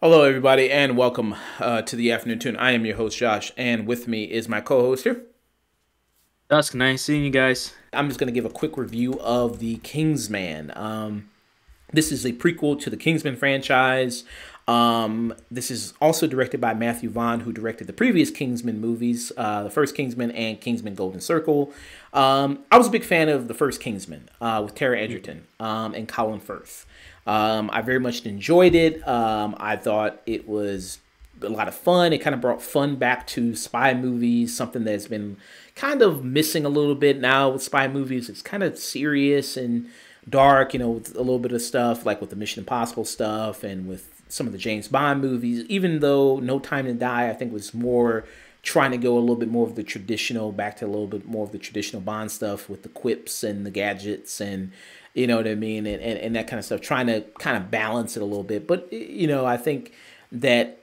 Hello, everybody, and welcome uh, to the afternoon tune. I am your host, Josh, and with me is my co host here. Dusk, nice seeing you guys. I'm just going to give a quick review of The Kingsman. Um, this is a prequel to the Kingsman franchise. Um, this is also directed by Matthew Vaughn, who directed the previous Kingsman movies, uh, the first Kingsman and Kingsman Golden Circle. Um, I was a big fan of the first Kingsman uh, with Tara Edgerton um, and Colin Firth. Um, I very much enjoyed it. Um, I thought it was a lot of fun. It kind of brought fun back to spy movies, something that's been kind of missing a little bit now with spy movies. It's kind of serious and dark, you know, with a little bit of stuff like with the Mission Impossible stuff and with some of the James Bond movies, even though No Time to Die, I think, was more trying to go a little bit more of the traditional, back to a little bit more of the traditional Bond stuff with the quips and the gadgets and, you know what I mean, and, and, and that kind of stuff, trying to kind of balance it a little bit. But, you know, I think that,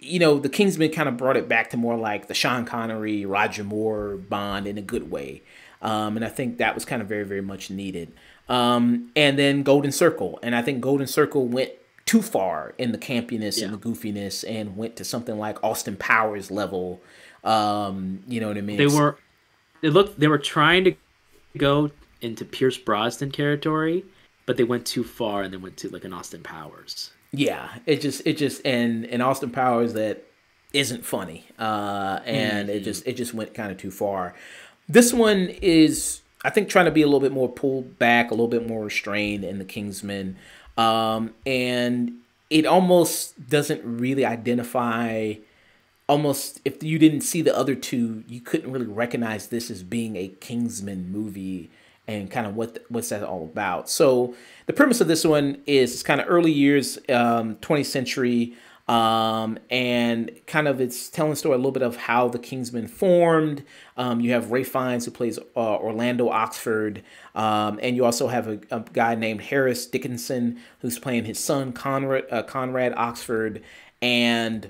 you know, the Kingsman kind of brought it back to more like the Sean Connery, Roger Moore Bond in a good way. Um, and I think that was kind of very, very much needed. Um, and then Golden Circle. And I think Golden Circle went too far in the campiness yeah. and the goofiness and went to something like Austin Powers level. Um, you know what I mean? They were they looked they were trying to go into Pierce Brosnan territory, but they went too far and they went to like an Austin Powers. Yeah, it just it just and and Austin Powers that isn't funny. Uh and mm-hmm. it just it just went kind of too far. This one is I think trying to be a little bit more pulled back, a little bit more restrained in the Kingsman, um, and it almost doesn't really identify. Almost, if you didn't see the other two, you couldn't really recognize this as being a Kingsman movie and kind of what what's that all about. So the premise of this one is it's kind of early years, um, 20th century. Um, and kind of it's telling story a little bit of how the Kingsmen formed. Um, you have Ray Fiennes who plays uh, Orlando Oxford, um, and you also have a, a, guy named Harris Dickinson who's playing his son Conrad uh, Conrad Oxford, and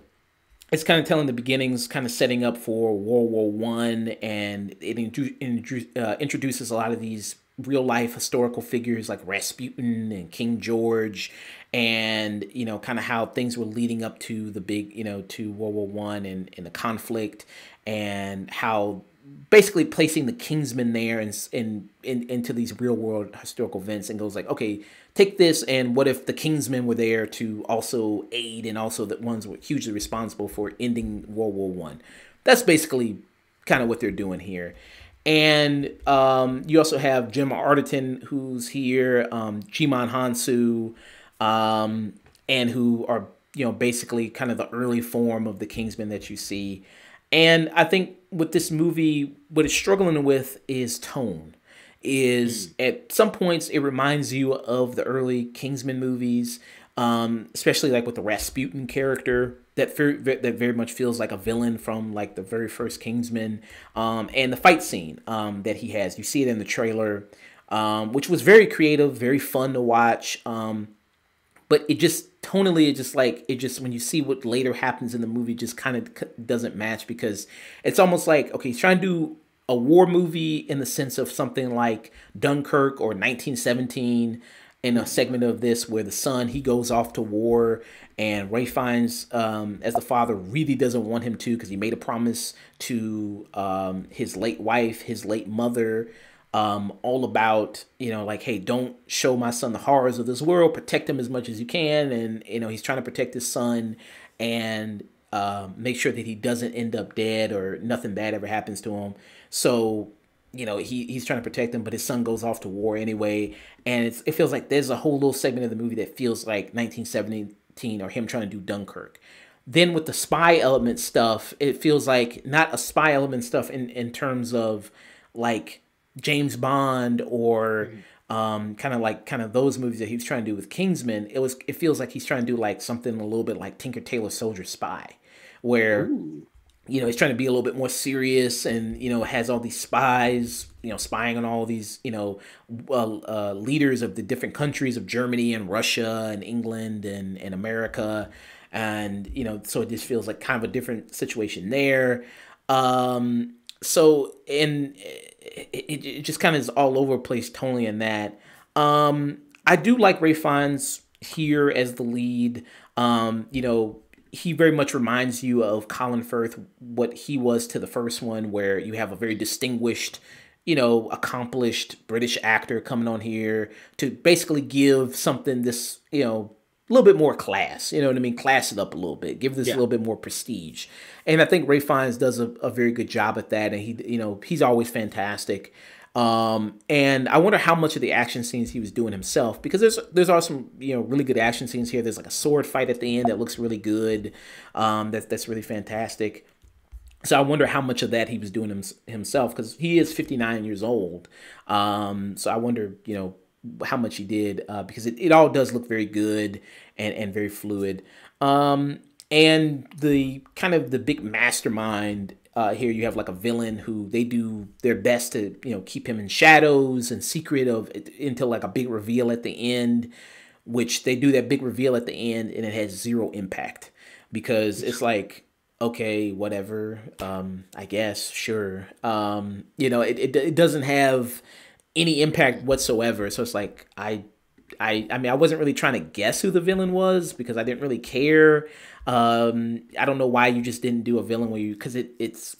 it's kind of telling the beginnings, kind of setting up for World War One, and it uh, introduces a lot of these real life historical figures like Rasputin and King George, and you know, kind of how things were leading up to the big, you know, to World War One and, and the conflict, and how basically placing the Kingsmen there and in, in, in, into these real world historical events, and goes like, okay, take this, and what if the Kingsmen were there to also aid, and also that ones were hugely responsible for ending World War One. That's basically kind of what they're doing here and um, you also have Jim Arterton, who's here, um, Jimon Hansu, um, and who are, you know, basically kind of the early form of the Kingsmen that you see. And I think with this movie, what it's struggling with is tone. Is mm. at some points it reminds you of the early Kingsman movies um, especially like with the Rasputin character that that very much feels like a villain from like the very first Kingsman, um, and the fight scene um, that he has. You see it in the trailer, um, which was very creative, very fun to watch. Um, but it just tonally, it just like it just when you see what later happens in the movie, just kind of doesn't match because it's almost like okay, he's trying to do a war movie in the sense of something like Dunkirk or 1917 in a segment of this where the son he goes off to war and ray finds um, as the father really doesn't want him to because he made a promise to um, his late wife his late mother um, all about you know like hey don't show my son the horrors of this world protect him as much as you can and you know he's trying to protect his son and uh, make sure that he doesn't end up dead or nothing bad ever happens to him so you know he he's trying to protect him, but his son goes off to war anyway, and it feels like there's a whole little segment of the movie that feels like 1917 or him trying to do Dunkirk. Then with the spy element stuff, it feels like not a spy element stuff in in terms of like James Bond or. Mm. Um, kind of like kind of those movies that he was trying to do with Kingsman, it was it feels like he's trying to do like something a little bit like Tinker Tailor Soldier Spy, where Ooh you know, he's trying to be a little bit more serious and, you know, has all these spies, you know, spying on all these, you know, uh, uh, leaders of the different countries of Germany and Russia and England and, and America. And, you know, so it just feels like kind of a different situation there. Um, so, and it, it, it just kind of is all over the place totally in that. Um, I do like Ray Fiennes here as the lead. Um, you know, he very much reminds you of Colin Firth, what he was to the first one, where you have a very distinguished, you know, accomplished British actor coming on here to basically give something this, you know, a little bit more class. You know what I mean? Class it up a little bit. Give this yeah. a little bit more prestige. And I think Ray Fiennes does a, a very good job at that. And he, you know, he's always fantastic. Um, and I wonder how much of the action scenes he was doing himself because there's there's also some you know really good action scenes here. There's like a sword fight at the end that looks really good. Um, that's that's really fantastic. So I wonder how much of that he was doing him, himself because he is 59 years old. Um, so I wonder you know how much he did uh, because it, it all does look very good and and very fluid. Um, and the kind of the big mastermind uh, here you have like a villain who they do their best to you know keep him in shadows and secret of until like a big reveal at the end, which they do that big reveal at the end and it has zero impact because it's like okay whatever um, I guess sure um, you know it, it it doesn't have any impact whatsoever so it's like I I I mean I wasn't really trying to guess who the villain was because I didn't really care. Um, I don't know why you just didn't do a villain where you because it it's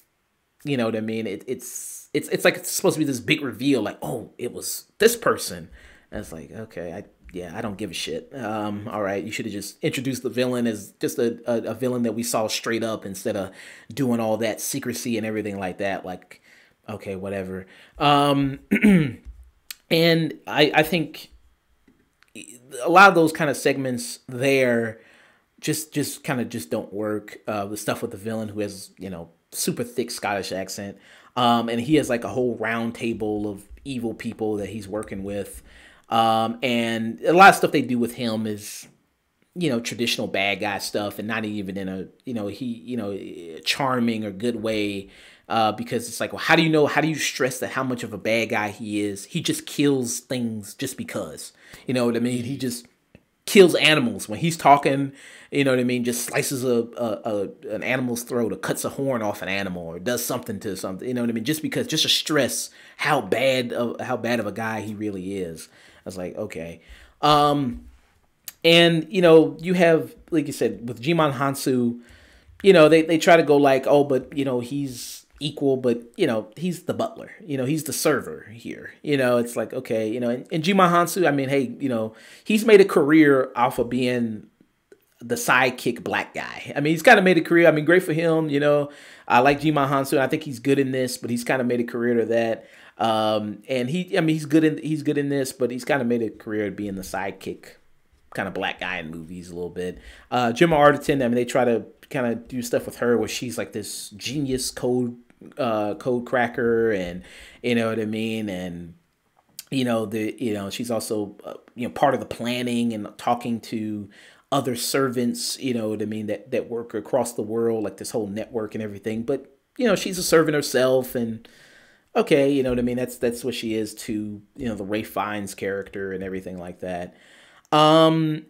you know what I mean. It, it's it's it's like it's supposed to be this big reveal like oh it was this person. And it's like okay I yeah, I don't give a shit. Um, all right, you should have just introduced the villain as just a, a, a, villain that we saw straight up instead of doing all that secrecy and everything like that. Like, okay, whatever. Um, and I, I think a lot of those kind of segments there just just kind of just don't work. Uh, the stuff with the villain who has you know super thick Scottish accent, um, and he has like a whole round table of evil people that he's working with, um, and a lot of stuff they do with him is you know traditional bad guy stuff, and not even in a you know he you know charming or good way uh, because it's like, well, how do you know? How do you stress that how much of a bad guy he is? He just kills things just because. You know what I mean? He just kills animals when he's talking. You know what I mean? Just slices a, a, a an animal's throat or cuts a horn off an animal or does something to something. You know what I mean? Just because, just to stress how bad of how bad of a guy he really is. I was like, okay. Um, and you know, you have like you said with Jimon Hansu. You know, they, they try to go like, oh, but you know, he's equal, but you know, he's the butler. You know, he's the server here. You know, it's like okay, you know, and, and Jima Hansu, I mean, hey, you know, he's made a career off of being the sidekick black guy. I mean, he's kind of made a career. I mean, great for him. You know, I like Jima Hansu. I think he's good in this, but he's kind of made a career to that. Um, and he, I mean, he's good in he's good in this, but he's kind of made a career at being the sidekick kind of black guy in movies a little bit. Uh, Gemma Arterton, I mean, they try to kind of do stuff with her where she's like this genius code uh, Code Cracker, and you know what I mean, and you know the you know she's also uh, you know part of the planning and talking to other servants, you know what I mean, that that work across the world, like this whole network and everything. But you know, she's a servant herself, and okay, you know what I mean. That's that's what she is to you know the Ray Fiennes character and everything like that. Um,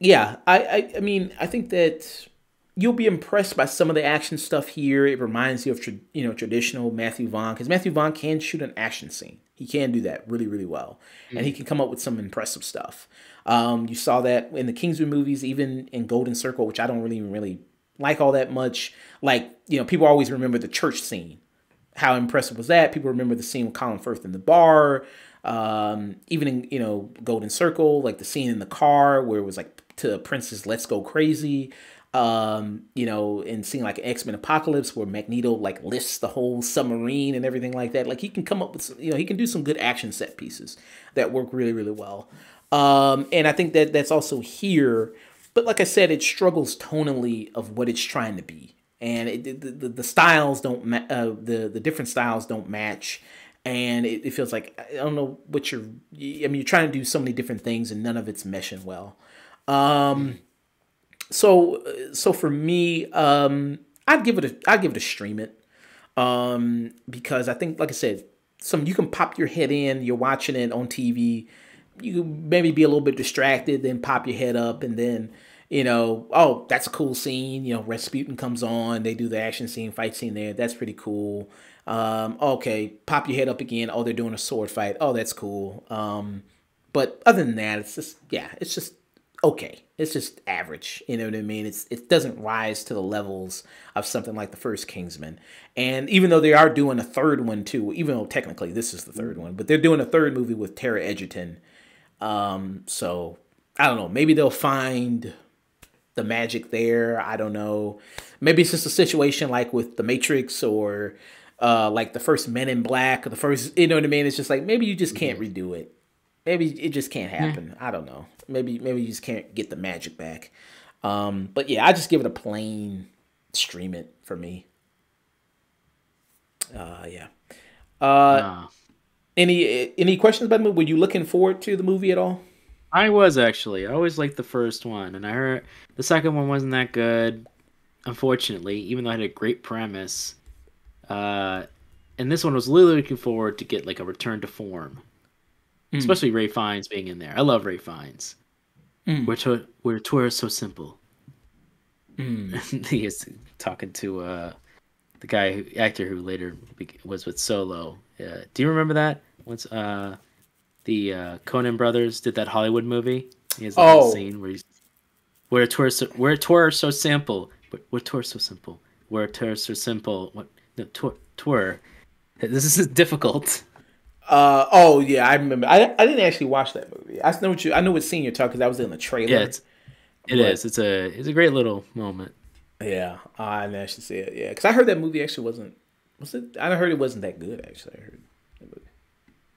yeah, I, I I mean I think that you'll be impressed by some of the action stuff here. It reminds you of you know traditional Matthew Vaughn because Matthew Vaughn can shoot an action scene. He can do that really really well, mm-hmm. and he mm-hmm. can come up with some impressive stuff. Um, you saw that in the Kingsman movies, even in Golden Circle, which I don't really even really like all that much. Like you know, people always remember the church scene. How impressive was that? People remember the scene with Colin Firth in the bar. Um, even in you know Golden Circle, like the scene in the car where it was like to Princess Let's Go Crazy um, you know, and seeing like X Men Apocalypse where Magneto like lifts the whole submarine and everything like that. Like he can come up with, some, you know, he can do some good action set pieces that work really, really well. Um, and I think that that's also here. But like I said, it struggles tonally of what it's trying to be, and it, the, the, the styles don't ma- uh, the the different styles don't match. And it, it feels like I don't know what you're. I mean, you're trying to do so many different things, and none of it's meshing well. Um, so so for me, um, I'd give it a I'd give it a stream it um, because I think, like I said, some you can pop your head in. You're watching it on TV. You maybe be a little bit distracted, then pop your head up, and then you know, oh, that's a cool scene. You know, Rasputin comes on. They do the action scene, fight scene there. That's pretty cool. Um, okay, pop your head up again. Oh, they're doing a sword fight. Oh, that's cool. Um, but other than that, it's just yeah, it's just okay. It's just average. You know what I mean? It's it doesn't rise to the levels of something like the first Kingsman. And even though they are doing a third one too, even though technically this is the third one, but they're doing a third movie with Tara Edgerton. Um, so I don't know. Maybe they'll find the magic there. I don't know. Maybe it's just a situation like with The Matrix or uh, like the first Men in Black or the first, you know what I mean? It's just like maybe you just can't mm-hmm. redo it. Maybe it just can't hmm. happen. I don't know. Maybe maybe you just can't get the magic back. Um, but yeah, I just give it a plain stream it for me. Uh, yeah. Uh, nah. Any any questions about the movie? Were you looking forward to the movie at all? I was actually. I always liked the first one, and I heard the second one wasn't that good, unfortunately. Even though I had a great premise, uh, and this one was literally looking forward to get like a return to form mm. especially Ray Fiennes being in there. I love Ray Fiennes. Mm. Where to, where tour is so simple. Mm. he is talking to uh, the guy who, actor who later was with Solo. Uh, do you remember that? Once uh, the uh, Conan brothers did that Hollywood movie. He has a oh. scene where he's where tour so, where tour so simple, where tour is so simple, where tour is so simple. What no tour tour. This is difficult. Uh oh yeah, I remember. I, I didn't actually watch that movie. I know what you I know what scene you're talking because I was in the trailer. Yeah, it's, it is. It's a it's a great little moment. Yeah, I didn't actually see it. Yeah, because I heard that movie actually wasn't was it. I heard it wasn't that good actually. I heard that movie.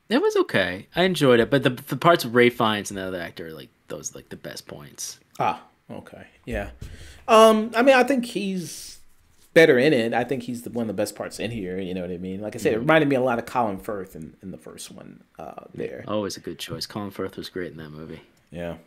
It was okay. I enjoyed it, but the the parts of Ray Fiennes and the other actor like those like the best points. Ah, okay, yeah. Um, I mean, I think he's better in it. I think he's the, one of the best parts in here. You know what I mean? Like I said, it mm-hmm. reminded me a lot of Colin Firth in, in the first one. Uh, there, always a good choice. Colin Firth was great in that movie. Yeah.